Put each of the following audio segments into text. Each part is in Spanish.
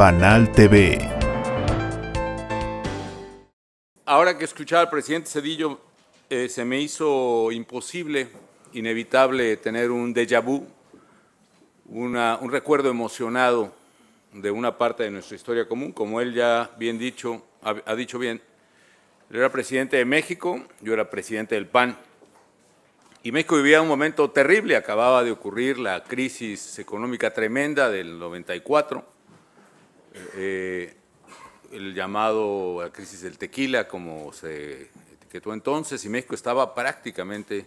Panal TV. Ahora que escuchaba al presidente Cedillo, eh, se me hizo imposible, inevitable tener un déjà vu, un recuerdo emocionado de una parte de nuestra historia común. Como él ya bien dicho, ha, dicho bien, él era presidente de México, yo era presidente del PAN. Y México vivía un momento terrible, acababa de ocurrir la crisis económica tremenda del 94 eh, eh, el llamado a crisis del tequila, como se etiquetó entonces, y México estaba prácticamente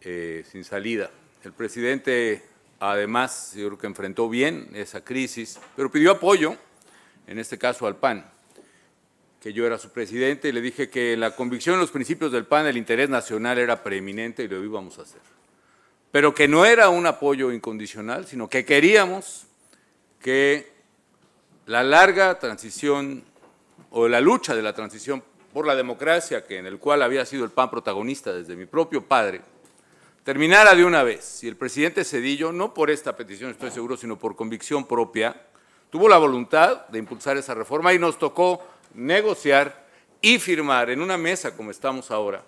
eh, sin salida. El presidente, además, yo creo que enfrentó bien esa crisis, pero pidió apoyo, en este caso al PAN, que yo era su presidente, y le dije que la convicción en los principios del PAN, el interés nacional era preeminente y lo íbamos a hacer. Pero que no era un apoyo incondicional, sino que queríamos que la larga transición o la lucha de la transición por la democracia, que en el cual había sido el PAN protagonista desde mi propio padre, terminara de una vez. Y el presidente Cedillo, no por esta petición estoy seguro, sino por convicción propia, tuvo la voluntad de impulsar esa reforma y nos tocó negociar y firmar en una mesa como estamos ahora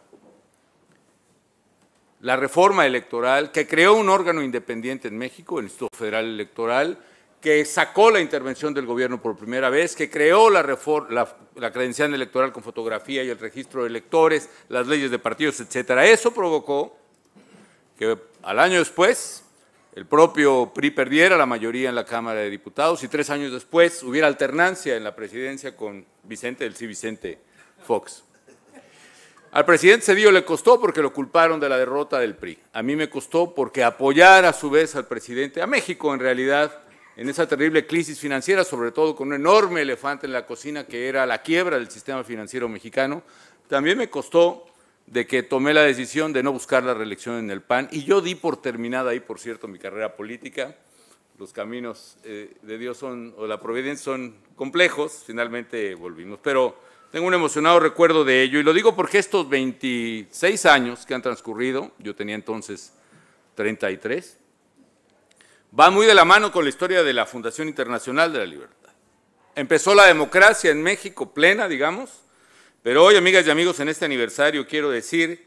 la reforma electoral que creó un órgano independiente en México, el Instituto Federal Electoral, que sacó la intervención del gobierno por primera vez, que creó la, la credencial electoral con fotografía y el registro de electores, las leyes de partidos, etcétera. Eso provocó que al año después el propio PRI perdiera la mayoría en la Cámara de Diputados y tres años después hubiera alternancia en la presidencia con Vicente, el sí Vicente Fox. Al presidente Cedillo le costó porque lo culparon de la derrota del PRI. A mí me costó porque apoyar a su vez al presidente, a México en realidad, en esa terrible crisis financiera, sobre todo con un enorme elefante en la cocina que era la quiebra del sistema financiero mexicano, también me costó de que tomé la decisión de no buscar la reelección en el PAN y yo di por terminada ahí, por cierto, mi carrera política. Los caminos eh, de Dios son, o la providencia son complejos, finalmente volvimos. Pero tengo un emocionado recuerdo de ello y lo digo porque estos 26 años que han transcurrido, yo tenía entonces 33, va muy de la mano con la historia de la Fundación Internacional de la Libertad. Empezó la democracia en México plena, digamos, pero hoy, amigas y amigos, en este aniversario quiero decir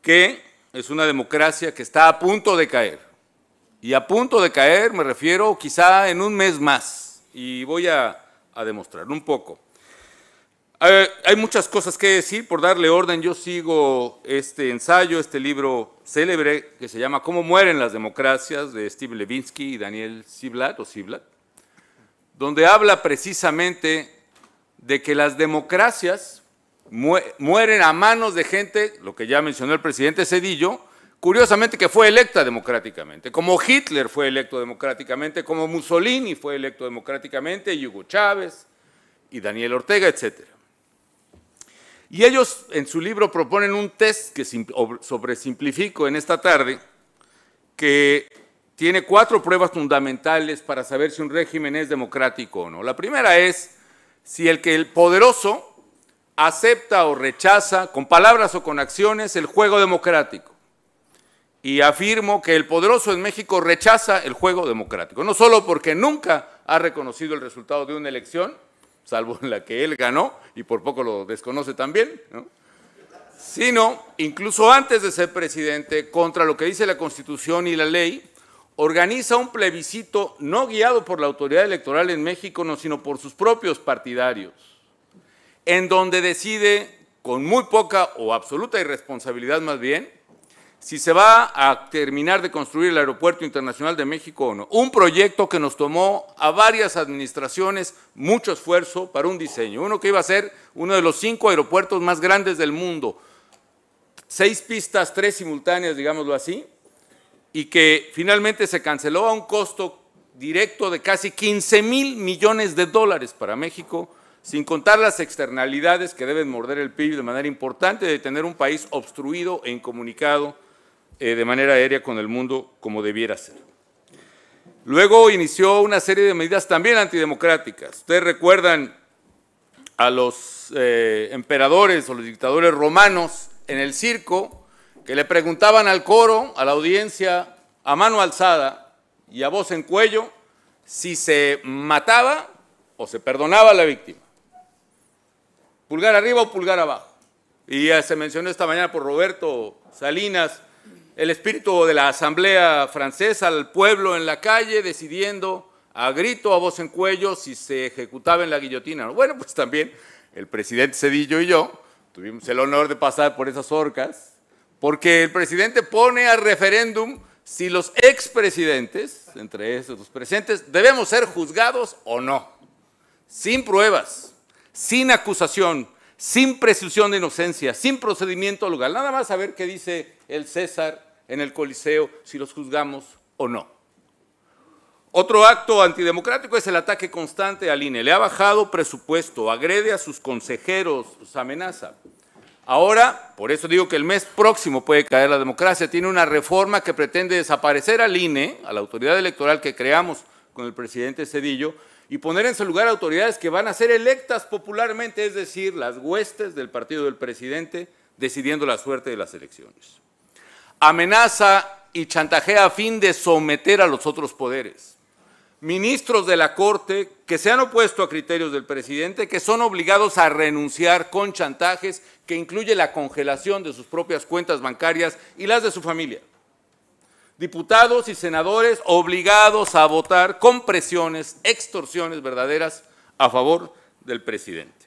que es una democracia que está a punto de caer. Y a punto de caer me refiero quizá en un mes más, y voy a, a demostrar un poco. Eh, hay muchas cosas que decir, por darle orden, yo sigo este ensayo, este libro célebre que se llama Cómo mueren las democracias de Steve Levinsky y Daniel Siblat o Siblat, donde habla precisamente de que las democracias mueren a manos de gente, lo que ya mencionó el presidente Cedillo, curiosamente que fue electa democráticamente, como Hitler fue electo democráticamente, como Mussolini fue electo democráticamente, Hugo Chávez y Daniel Ortega, etcétera. Y ellos en su libro proponen un test que sobresimplifico en esta tarde, que tiene cuatro pruebas fundamentales para saber si un régimen es democrático o no. La primera es si el que el poderoso acepta o rechaza, con palabras o con acciones, el juego democrático. Y afirmo que el poderoso en México rechaza el juego democrático, no solo porque nunca ha reconocido el resultado de una elección, salvo en la que él ganó y por poco lo desconoce también, sino incluso antes de ser presidente, contra lo que dice la Constitución y la ley, organiza un plebiscito no guiado por la autoridad electoral en México, no, sino por sus propios partidarios, en donde decide con muy poca o absoluta irresponsabilidad más bien, si se va a terminar de construir el Aeropuerto Internacional de México o no. Un proyecto que nos tomó a varias administraciones mucho esfuerzo para un diseño. Uno que iba a ser uno de los cinco aeropuertos más grandes del mundo. Seis pistas, tres simultáneas, digámoslo así, y que finalmente se canceló a un costo directo de casi 15 mil millones de dólares para México, sin contar las externalidades que deben morder el PIB de manera importante de tener un país obstruido e incomunicado eh, de manera aérea con el mundo como debiera ser. Luego inició una serie de medidas también antidemocráticas. Ustedes recuerdan a los eh, emperadores o los dictadores romanos en el circo que le preguntaban al coro, a la audiencia, a mano alzada y a voz en cuello, si se mataba o se perdonaba a la víctima. Pulgar arriba o pulgar abajo. Y ya se mencionó esta mañana por Roberto Salinas el espíritu de la Asamblea Francesa al pueblo en la calle decidiendo a grito, a voz en cuello, si se ejecutaba en la guillotina. Bueno, pues también el presidente Cedillo y yo tuvimos el honor de pasar por esas orcas, porque el presidente pone a referéndum si los expresidentes, entre esos los presentes, debemos ser juzgados o no, sin pruebas, sin acusación, sin presunción de inocencia, sin procedimiento legal, nada más a ver qué dice el César en el Coliseo si los juzgamos o no. Otro acto antidemocrático es el ataque constante al INE. Le ha bajado presupuesto, agrede a sus consejeros, los amenaza. Ahora, por eso digo que el mes próximo puede caer la democracia, tiene una reforma que pretende desaparecer al INE, a la autoridad electoral que creamos con el presidente Cedillo, y poner en su lugar autoridades que van a ser electas popularmente, es decir, las huestes del partido del presidente, decidiendo la suerte de las elecciones amenaza y chantajea a fin de someter a los otros poderes. Ministros de la Corte que se han opuesto a criterios del presidente, que son obligados a renunciar con chantajes que incluye la congelación de sus propias cuentas bancarias y las de su familia. Diputados y senadores obligados a votar con presiones, extorsiones verdaderas a favor del presidente.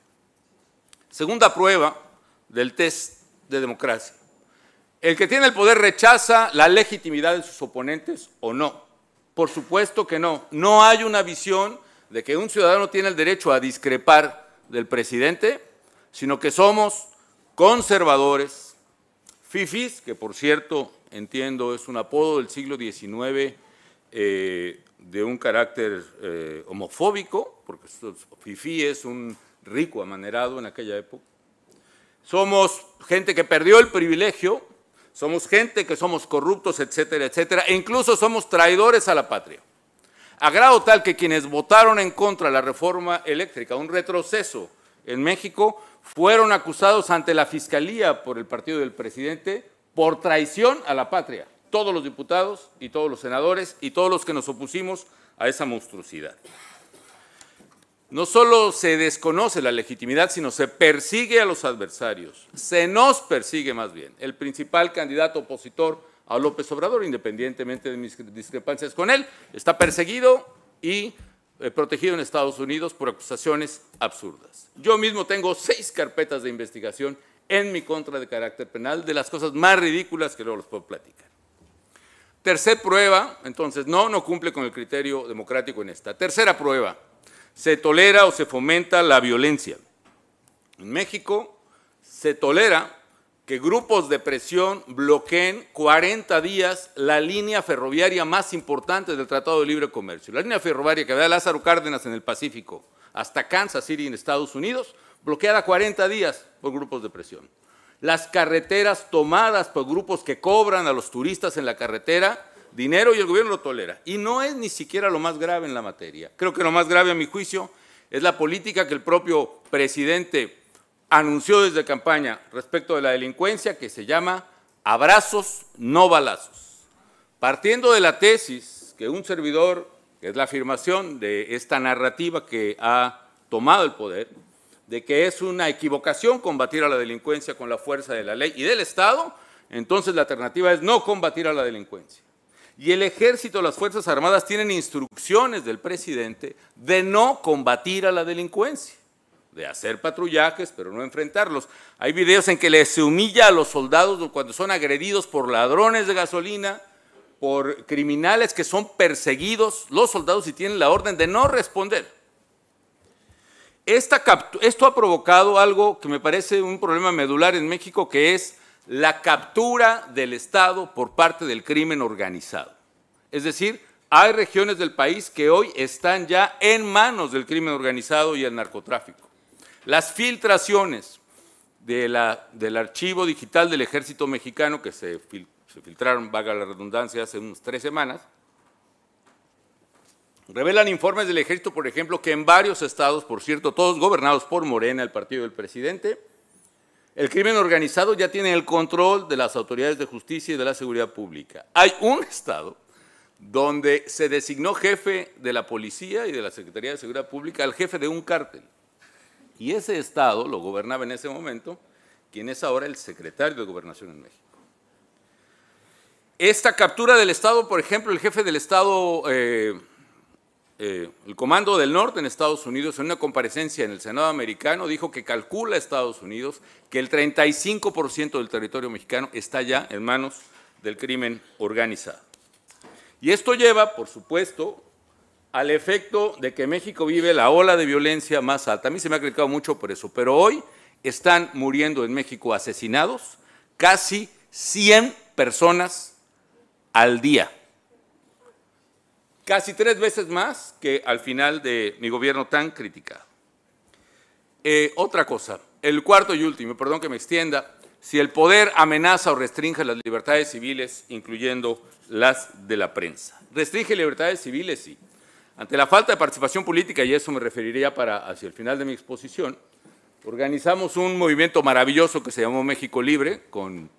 Segunda prueba del test de democracia ¿El que tiene el poder rechaza la legitimidad de sus oponentes o no? Por supuesto que no. No hay una visión de que un ciudadano tiene el derecho a discrepar del presidente, sino que somos conservadores, fifis, que por cierto entiendo es un apodo del siglo XIX eh, de un carácter eh, homofóbico, porque fifí es un rico amanerado en aquella época. Somos gente que perdió el privilegio somos gente que somos corruptos, etcétera, etcétera. E incluso somos traidores a la patria. A grado tal que quienes votaron en contra de la reforma eléctrica, un retroceso en México, fueron acusados ante la Fiscalía por el partido del presidente por traición a la patria. Todos los diputados y todos los senadores y todos los que nos opusimos a esa monstruosidad no solo se desconoce la legitimidad, sino se persigue a los adversarios, se nos persigue más bien. El principal candidato opositor a López Obrador, independientemente de mis discrepancias con él, está perseguido y eh, protegido en Estados Unidos por acusaciones absurdas. Yo mismo tengo seis carpetas de investigación en mi contra de carácter penal, de las cosas más ridículas que luego los puedo platicar. Tercer prueba, entonces, no, no cumple con el criterio democrático en esta. Tercera prueba, se tolera o se fomenta la violencia. En México se tolera que grupos de presión bloqueen 40 días la línea ferroviaria más importante del Tratado de Libre Comercio, la línea ferroviaria que va de Lázaro Cárdenas en el Pacífico hasta Kansas City en Estados Unidos, bloqueada 40 días por grupos de presión. Las carreteras tomadas por grupos que cobran a los turistas en la carretera dinero y el gobierno lo tolera. Y no es ni siquiera lo más grave en la materia. Creo que lo más grave a mi juicio es la política que el propio presidente anunció desde campaña respecto de la delincuencia que se llama abrazos, no balazos. Partiendo de la tesis que un servidor, que es la afirmación de esta narrativa que ha tomado el poder, de que es una equivocación combatir a la delincuencia con la fuerza de la ley y del Estado, entonces la alternativa es no combatir a la delincuencia y el ejército, las Fuerzas Armadas tienen instrucciones del presidente de no combatir a la delincuencia, de hacer patrullajes, pero no enfrentarlos. Hay videos en que les humilla a los soldados cuando son agredidos por ladrones de gasolina, por criminales que son perseguidos, los soldados y tienen la orden de no responder. Esta, esto ha provocado algo que me parece un problema medular en México, que es la captura del Estado por parte del crimen organizado. Es decir, hay regiones del país que hoy están ya en manos del crimen organizado y el narcotráfico. Las filtraciones del archivo digital del ejército mexicano que se, se filtraron, vaga la redundancia, hace unas tres semanas, Revelan informes del ejército, por ejemplo, que en varios estados, por cierto, todos gobernados por Morena, el partido del presidente, el crimen organizado ya tiene el control de las autoridades de justicia y de la seguridad pública. Hay un Estado donde se designó jefe de la policía y de la Secretaría de Seguridad Pública al jefe de un cártel. Y ese Estado lo gobernaba en ese momento quien es ahora el secretario de Gobernación en México. Esta captura del Estado, por ejemplo, el jefe del Estado eh, eh, el Comando del Norte en Estados Unidos, en una comparecencia en el Senado americano, dijo que calcula Estados Unidos que el 35% del territorio mexicano está ya en manos del crimen organizado. Y esto lleva, por supuesto, al efecto de que México vive la ola de violencia más alta. A mí se me ha criticado mucho por eso, pero hoy están muriendo en México asesinados casi 100 personas al día casi tres veces más que al final de mi gobierno tan criticado. Eh, otra cosa, el cuarto y último, perdón que me extienda, si el poder amenaza o restringe las libertades civiles, incluyendo las de la prensa. Restringe libertades civiles, sí. Ante la falta de participación política, y eso me referiría para hacia el final de mi exposición, organizamos un movimiento maravilloso que se llamó México Libre, con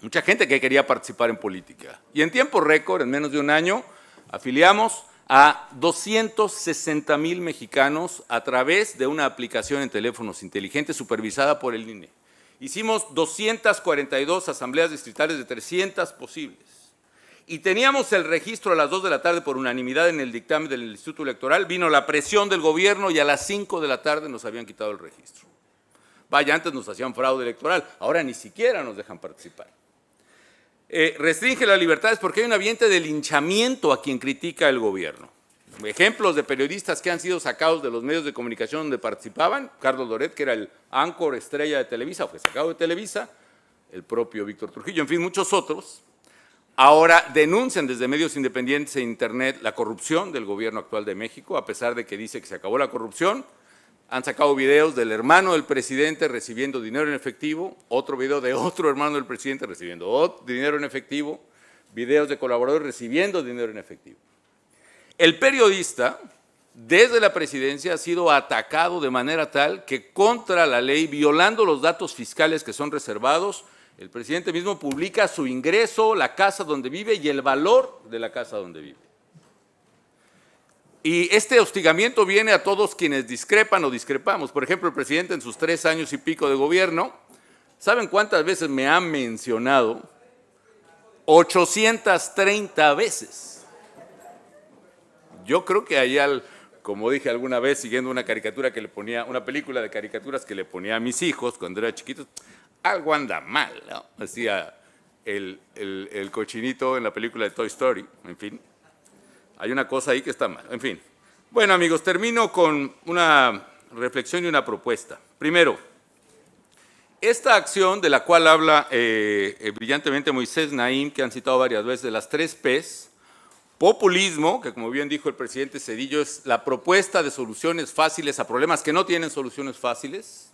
mucha gente que quería participar en política. Y en tiempo récord, en menos de un año, Afiliamos a 260 mil mexicanos a través de una aplicación en teléfonos inteligentes supervisada por el INE. Hicimos 242 asambleas distritales de 300 posibles. Y teníamos el registro a las 2 de la tarde por unanimidad en el dictamen del Instituto Electoral. Vino la presión del gobierno y a las 5 de la tarde nos habían quitado el registro. Vaya, antes nos hacían fraude electoral, ahora ni siquiera nos dejan participar. Eh, restringe las libertades porque hay un ambiente de linchamiento a quien critica el gobierno. Ejemplos de periodistas que han sido sacados de los medios de comunicación donde participaban, Carlos Loret, que era el anchor estrella de Televisa, fue sacado de Televisa, el propio Víctor Trujillo, en fin, muchos otros, ahora denuncian desde medios independientes e Internet la corrupción del gobierno actual de México, a pesar de que dice que se acabó la corrupción, han sacado videos del hermano del presidente recibiendo dinero en efectivo, otro video de otro hermano del presidente recibiendo dinero en efectivo, videos de colaboradores recibiendo dinero en efectivo. El periodista, desde la presidencia, ha sido atacado de manera tal que contra la ley, violando los datos fiscales que son reservados, el presidente mismo publica su ingreso, la casa donde vive y el valor de la casa donde vive. Y este hostigamiento viene a todos quienes discrepan o discrepamos. Por ejemplo, el presidente en sus tres años y pico de gobierno, ¿saben cuántas veces me ha mencionado? 830 veces. Yo creo que hay como dije alguna vez, siguiendo una caricatura que le ponía, una película de caricaturas que le ponía a mis hijos cuando era chiquito, algo anda mal, ¿no? el cochinito en la película de Toy Story, en fin hay una cosa ahí que está mal. En fin. Bueno, amigos, termino con una reflexión y una propuesta. Primero, esta acción de la cual habla eh, eh, brillantemente Moisés Naim, que han citado varias veces, de las tres Ps, populismo, que como bien dijo el presidente Cedillo, es la propuesta de soluciones fáciles a problemas que no tienen soluciones fáciles,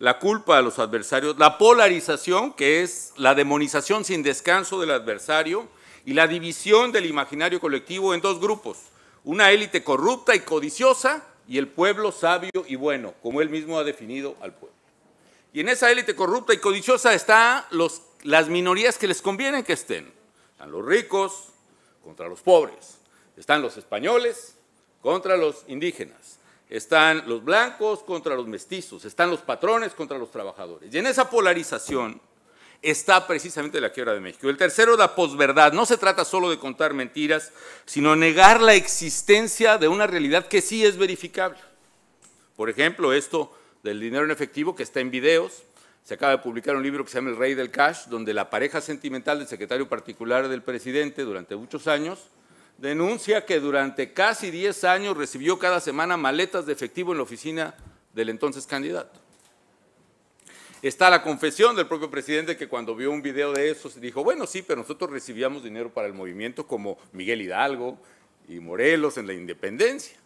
la culpa a los adversarios, la polarización, que es la demonización sin descanso del adversario, y la división del imaginario colectivo en dos grupos, una élite corrupta y codiciosa y el pueblo sabio y bueno, como él mismo ha definido al pueblo. Y en esa élite corrupta y codiciosa están las minorías que les conviene que estén. Están los ricos contra los pobres, están los españoles contra los indígenas, están los blancos contra los mestizos, están los patrones contra los trabajadores. Y en esa polarización está precisamente la quiebra de México. El tercero, la posverdad. No se trata solo de contar mentiras, sino negar la existencia de una realidad que sí es verificable. Por ejemplo, esto del dinero en efectivo que está en videos. Se acaba de publicar un libro que se llama El Rey del Cash, donde la pareja sentimental del secretario particular del presidente durante muchos años denuncia que durante casi 10 años recibió cada semana maletas de efectivo en la oficina del entonces candidato. Está la confesión del propio presidente que cuando vio un video de eso se dijo, bueno, sí, pero nosotros recibíamos dinero para el movimiento como Miguel Hidalgo y Morelos en la independencia.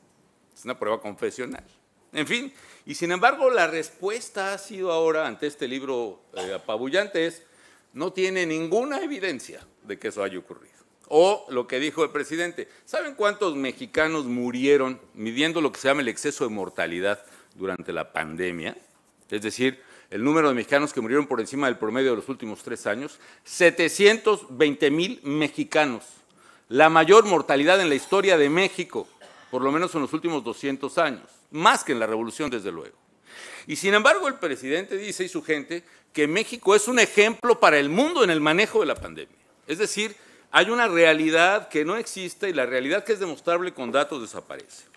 Es una prueba confesional. En fin, y sin embargo la respuesta ha sido ahora ante este libro eh, apabullante es, no tiene ninguna evidencia de que eso haya ocurrido. O lo que dijo el presidente, ¿saben cuántos mexicanos murieron midiendo lo que se llama el exceso de mortalidad durante la pandemia? Es decir, el número de mexicanos que murieron por encima del promedio de los últimos tres años, 720 mil mexicanos, la mayor mortalidad en la historia de México, por lo menos en los últimos 200 años, más que en la revolución desde luego. Y sin embargo el presidente dice y su gente que México es un ejemplo para el mundo en el manejo de la pandemia. Es decir, hay una realidad que no existe y la realidad que es demostrable con datos desaparece.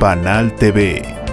Panal TV.